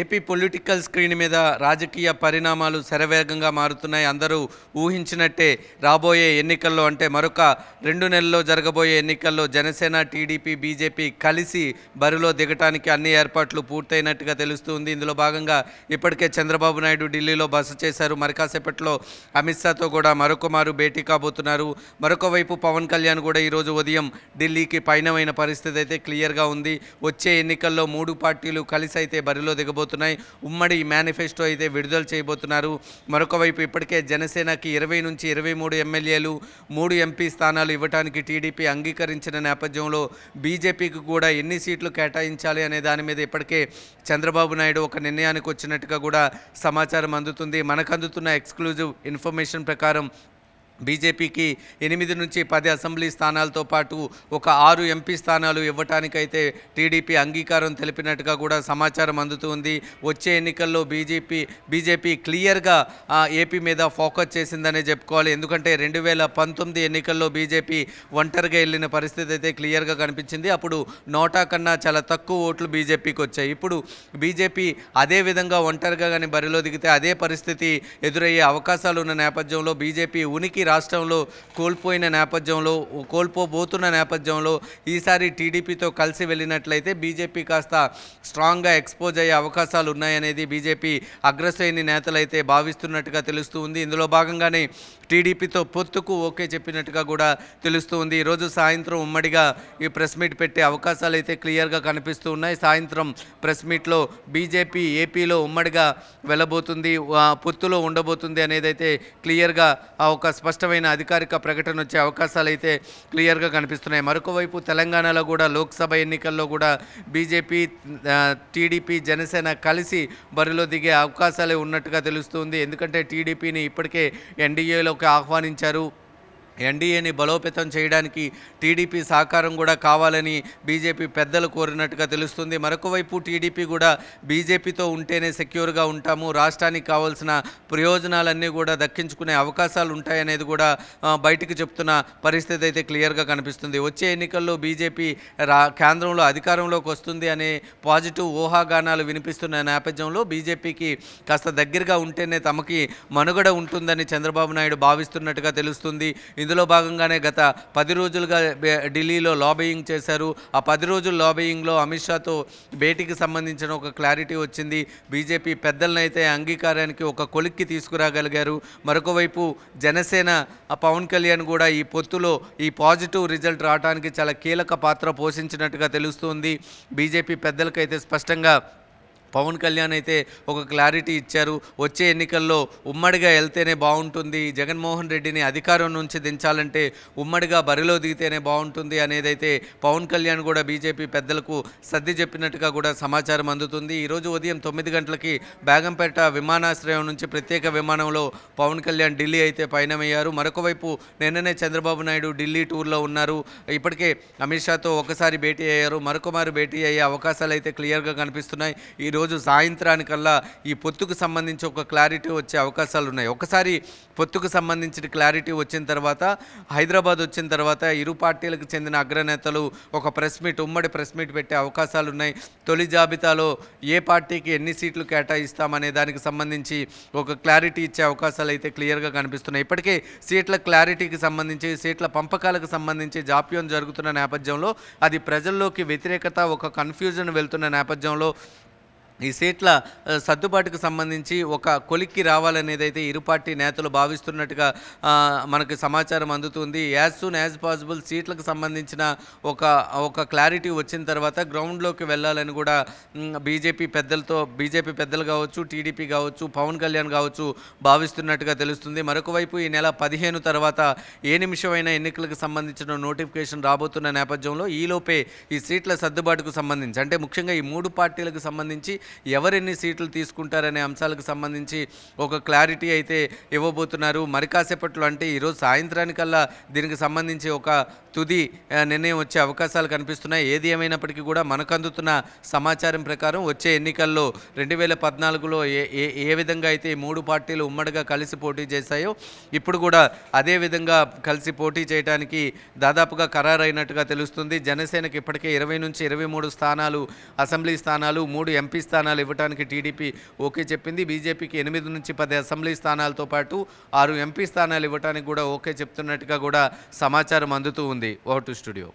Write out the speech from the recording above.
AP political screen మీద రాజకీయ పరిణామాలు శరవేగంగా మారుతున్నాయి అందరూ ఊహించినట్టే రాబోయే ఎన్నికల్లో అంటే మరొక రెండు నెలల్లో జరగబోయే ఎన్నికల్లో జనసేన టీడీపీ బీజేపీ కలిసి బరిలో దిగటానికి అన్ని ఏర్పాట్లు పూర్తయినట్టుగా తెలుస్తుంది ఇందులో భాగంగా ఇప్పటికే చంద్రబాబు నాయుడు ఢిల్లీలో బస చేశారు కాసేపట్లో అమిత్ షాతో కూడా మరొకమారు భేటీ కాబోతున్నారు మరొక వైపు పవన్ కళ్యాణ్ కూడా ఈరోజు ఉదయం ఢిల్లీకి పైనమైన పరిస్థితి అయితే క్లియర్గా ఉంది వచ్చే ఎన్నికల్లో మూడు పార్టీలు కలిసి అయితే బరిలో దిగబో చేయబోతున్నాయి ఉమ్మడి మేనిఫెస్టో అయితే విడుదల చేయబోతున్నారు మరొక వైపు ఇప్పటికే జనసేనకి ఇరవై నుంచి ఇరవై మూడు ఎమ్మెల్యేలు మూడు ఎంపీ స్థానాలు ఇవ్వడానికి టీడీపీ అంగీకరించిన నేపథ్యంలో బీజేపీకి కూడా ఎన్ని సీట్లు కేటాయించాలి అనే దాని మీద ఇప్పటికే చంద్రబాబు నాయుడు ఒక నిర్ణయానికి వచ్చినట్టుగా కూడా సమాచారం అందుతుంది మనకు అందుతున్న ఎక్స్క్లూజివ్ ఇన్ఫర్మేషన్ ప్రకారం బీజేపీకి ఎనిమిది నుంచి పది అసెంబ్లీ స్థానాలతో పాటు ఒక ఆరు ఎంపీ స్థానాలు ఇవ్వటానికైతే టీడీపీ అంగీకారం తెలిపినట్టుగా కూడా సమాచారం అందుతుంది వచ్చే ఎన్నికల్లో బీజేపీ బీజేపీ క్లియర్గా ఏపీ మీద ఫోకస్ చేసిందనే చెప్పుకోవాలి ఎందుకంటే రెండు వేల పంతొమ్మిది ఎన్నికల్లో బీజేపీ ఒంటరిగా వెళ్ళిన పరిస్థితి అయితే క్లియర్గా కనిపించింది అప్పుడు నోటా కన్నా చాలా తక్కువ ఓట్లు బీజేపీకి వచ్చాయి ఇప్పుడు బీజేపీ అదే విధంగా ఒంటరిగా కానీ బరిలో దిగితే అదే పరిస్థితి ఎదురయ్యే అవకాశాలు ఉన్న నేపథ్యంలో బీజేపీ ఉనికి రాష్ట్రంలో కోల్పోయిన నేపథ్యంలో కోల్పోబోతున్న నేపథ్యంలో ఈసారి టీడీపీతో కలిసి వెళ్ళినట్లయితే బీజేపీ కాస్త స్ట్రాంగ్గా ఎక్స్పోజ్ అయ్యే అవకాశాలు ఉన్నాయనేది బీజేపీ అగ్రశ్రేణి నేతలైతే భావిస్తున్నట్టుగా తెలుస్తూ ఉంది ఇందులో భాగంగానే టీడీపీతో పొత్తుకు ఓకే చెప్పినట్టుగా కూడా తెలుస్తూ ఉంది ఈరోజు సాయంత్రం ఉమ్మడిగా ఈ ప్రెస్ మీట్ పెట్టే అవకాశాలు అయితే క్లియర్గా కనిపిస్తూ ఉన్నాయి సాయంత్రం ప్రెస్ మీట్లో బీజేపీ ఏపీలో ఉమ్మడిగా వెళ్ళబోతుంది పొత్తులో ఉండబోతుంది అనేది అయితే క్లియర్గా ఒక స్పష్ట స్పష్టమైన అధికారిక ప్రకటన వచ్చే అవకాశాలు అయితే క్లియర్గా కనిపిస్తున్నాయి మరొకవైపు తెలంగాణలో కూడా లోక్సభ ఎన్నికల్లో కూడా బీజేపీ టీడీపీ జనసేన కలిసి బరిలో దిగే అవకాశాలే ఉన్నట్టుగా తెలుస్తుంది ఎందుకంటే టీడీపీని ఇప్పటికే ఎన్డీఏలోకి ఆహ్వానించారు ఎన్డీఏని బలోపేతం చేయడానికి టీడీపీ సహకారం కూడా కావాలని బీజేపీ పెద్దలు కోరినట్టుగా తెలుస్తుంది మరొకవైపు టీడీపీ కూడా బీజేపీతో ఉంటేనే సెక్యూర్గా ఉంటాము రాష్ట్రానికి కావాల్సిన ప్రయోజనాలన్నీ కూడా దక్కించుకునే అవకాశాలు ఉంటాయనేది కూడా బయటకు చెప్తున్న పరిస్థితి అయితే క్లియర్గా కనిపిస్తుంది వచ్చే ఎన్నికల్లో బీజేపీ కేంద్రంలో అధికారంలోకి వస్తుంది అనే పాజిటివ్ ఊహాగానాలు వినిపిస్తున్న నేపథ్యంలో బీజేపీకి కాస్త దగ్గరగా ఉంటేనే తమకి మనుగడ ఉంటుందని చంద్రబాబు నాయుడు భావిస్తున్నట్టుగా తెలుస్తుంది ఇందులో భాగంగానే గత పది రోజులుగా ఢిల్లీలో లాబయింగ్ చేశారు ఆ పది రోజుల లాబయింగ్లో అమిత్ షాతో భేటీకి సంబంధించిన ఒక క్లారిటీ వచ్చింది బీజేపీ పెద్దలనైతే అంగీకారానికి ఒక కొలిక్కి తీసుకురాగలిగారు మరొకవైపు జనసేన పవన్ కళ్యాణ్ కూడా ఈ పొత్తులో ఈ పాజిటివ్ రిజల్ట్ రావడానికి చాలా కీలక పాత్ర పోషించినట్టుగా తెలుస్తోంది బీజేపీ పెద్దలకైతే స్పష్టంగా పవన్ కళ్యాణ్ అయితే ఒక క్లారిటీ ఇచ్చారు వచ్చే ఎన్నికల్లో ఉమ్మడిగా వెళ్తేనే బాగుంటుంది జగన్మోహన్ రెడ్డిని అధికారం నుంచి దించాలంటే ఉమ్మడిగా బరిలో దిగితేనే బాగుంటుంది అనేదైతే పవన్ కళ్యాణ్ కూడా బీజేపీ పెద్దలకు సర్ది చెప్పినట్టుగా కూడా సమాచారం అందుతుంది ఈరోజు ఉదయం తొమ్మిది గంటలకి బేగంపేట విమానాశ్రయం నుంచి ప్రత్యేక విమానంలో పవన్ కళ్యాణ్ ఢిల్లీ అయితే పయనమయ్యారు మరొక వైపు నిన్ననే చంద్రబాబు నాయుడు ఢిల్లీ టూర్లో ఉన్నారు ఇప్పటికే అమిత్ షాతో ఒకసారి భేటీ అయ్యారు మరొకమారు భేటీ అయ్యే అవకాశాలు అయితే క్లియర్గా కనిపిస్తున్నాయి ఈ ఈరోజు సాయంత్రానికల్లా ఈ పొత్తుకు సంబంధించి ఒక క్లారిటీ వచ్చే అవకాశాలు ఉన్నాయి ఒకసారి పొత్తుకు సంబంధించిన క్లారిటీ వచ్చిన తర్వాత హైదరాబాద్ వచ్చిన తర్వాత ఇరు పార్టీలకు చెందిన అగ్రనేతలు ఒక ప్రెస్ మీట్ ఉమ్మడి ప్రెస్ మీట్ పెట్టే అవకాశాలు ఉన్నాయి తొలి జాబితాలో ఏ పార్టీకి ఎన్ని సీట్లు కేటాయిస్తామనే దానికి సంబంధించి ఒక క్లారిటీ ఇచ్చే అవకాశాలు అయితే క్లియర్గా కనిపిస్తున్నాయి ఇప్పటికే సీట్ల క్లారిటీకి సంబంధించి సీట్ల పంపకాలకు సంబంధించి జాప్యం జరుగుతున్న నేపథ్యంలో అది ప్రజల్లోకి వ్యతిరేకత ఒక కన్ఫ్యూజన్ వెళ్తున్న నేపథ్యంలో ఈ సీట్ల సర్దుబాటుకు సంబంధించి ఒక కొలిక్కి రావాలనేదైతే ఇరు పార్టీ నేతలు భావిస్తున్నట్టుగా మనకు సమాచారం అందుతుంది యాజ్ సూన్ యాజ్ పాసిబుల్ సీట్లకు సంబంధించిన ఒక ఒక క్లారిటీ వచ్చిన తర్వాత గ్రౌండ్లోకి వెళ్ళాలని కూడా బీజేపీ పెద్దలతో బీజేపీ పెద్దలు కావచ్చు టీడీపీ కావచ్చు పవన్ కళ్యాణ్ కావచ్చు భావిస్తున్నట్టుగా తెలుస్తుంది మరొక వైపు ఈ నెల పదిహేను తర్వాత ఏ నిమిషమైనా ఎన్నికలకు సంబంధించిన నోటిఫికేషన్ రాబోతున్న నేపథ్యంలో ఈలోపే ఈ సీట్ల సర్దుబాటుకు సంబంధించి అంటే ముఖ్యంగా ఈ మూడు పార్టీలకు సంబంధించి ఎవరెన్ని సీట్లు తీసుకుంటారనే అంశాలకు సంబంధించి ఒక క్లారిటీ అయితే ఇవ్వబోతున్నారు మరి కాసేపట్లో అంటే ఈరోజు సాయంత్రానికల్లా దీనికి సంబంధించి ఒక తుది నిర్ణయం వచ్చే అవకాశాలు కనిపిస్తున్నాయి ఏది ఏమైనప్పటికీ కూడా మనకు అందుతున్న సమాచారం ప్రకారం వచ్చే ఎన్నికల్లో రెండు వేల పద్నాలుగులో ఏ ఏ విధంగా అయితే ఈ మూడు పార్టీలు ఉమ్మడిగా కలిసి పోటీ చేశాయో ఇప్పుడు కూడా అదే విధంగా కలిసి పోటీ చేయడానికి దాదాపుగా ఖరారైనట్టుగా తెలుస్తుంది జనసేనకి ఇప్పటికే ఇరవై నుంచి ఇరవై మూడు స్థానాలు అసెంబ్లీ స్థానాలు మూడు ఎంపీ స్థానాలు స్థానాలు ఇవ్వడానికి టీడీపీ ఓకే చెప్పింది బీజేపీకి ఎనిమిది నుంచి పది అసెంబ్లీ స్థానాలతో పాటు ఆరు ఎంపీ స్థానాలు ఇవ్వడానికి కూడా ఓకే చెప్తున్నట్టుగా కూడా సమాచారం అందుతూ ఉంది ఓటు స్టూడియో